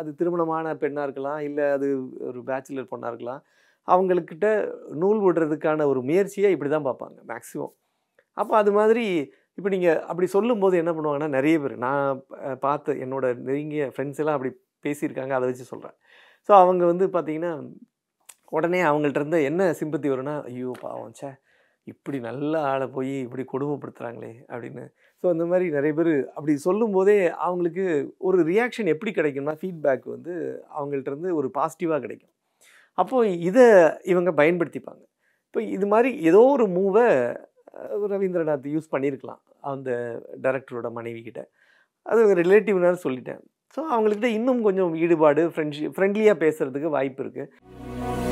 அது திருமணமான பெண்ணாக இருக்கலாம் இல்லை அது ஒரு பேச்சுலர் பொண்ணாக இருக்கலாம் அவங்கக்கிட்ட நூல் விடுறதுக்கான ஒரு முயற்சியை இப்படி தான் பார்ப்பாங்க மேக்ஸிமம் அப்போ அது மாதிரி இப்போ நீங்கள் அப்படி சொல்லும்போது என்ன பண்ணுவாங்கன்னா நிறைய பேர் நான் பார்த்து என்னோடய நெருங்கிய ஃப்ரெண்ட்ஸ் எல்லாம் அப்படி பேசியிருக்காங்க அதை வச்சு சொல்கிறேன் ஸோ அவங்க வந்து பார்த்திங்கன்னா உடனே அவங்கள்ட்ட இருந்து என்ன சிம்பத்தி வரும்னா ஐயோ பாவம் சே இப்படி நல்ல ஆளை போய் இப்படி கொடுமைப்படுத்துகிறாங்களே அப்படின்னு ஸோ அந்த மாதிரி நிறைய பேர் அப்படி சொல்லும்போதே அவங்களுக்கு ஒரு ரியாக்ஷன் எப்படி கிடைக்கும்னா ஃபீட்பேக் வந்து அவங்கள்ட்டருந்து ஒரு பாசிட்டிவாக கிடைக்கும் அப்போது இதை இவங்க பயன்படுத்திப்பாங்க இப்போ இது மாதிரி ஏதோ ஒரு மூவை ரவீந்திரநாத் யூஸ் பண்ணியிருக்கலாம் அந்த டேரக்டரோட மனைவி கிட்டே அது ரிலேட்டிவ்னால சொல்லிட்டேன் ஸோ அவங்கக்கிட்ட இன்னும் கொஞ்சம் ஈடுபாடு ஃப்ரெண்ட்ஷி ஃப்ரெண்ட்லியாக பேசுகிறதுக்கு வாய்ப்பு இருக்குது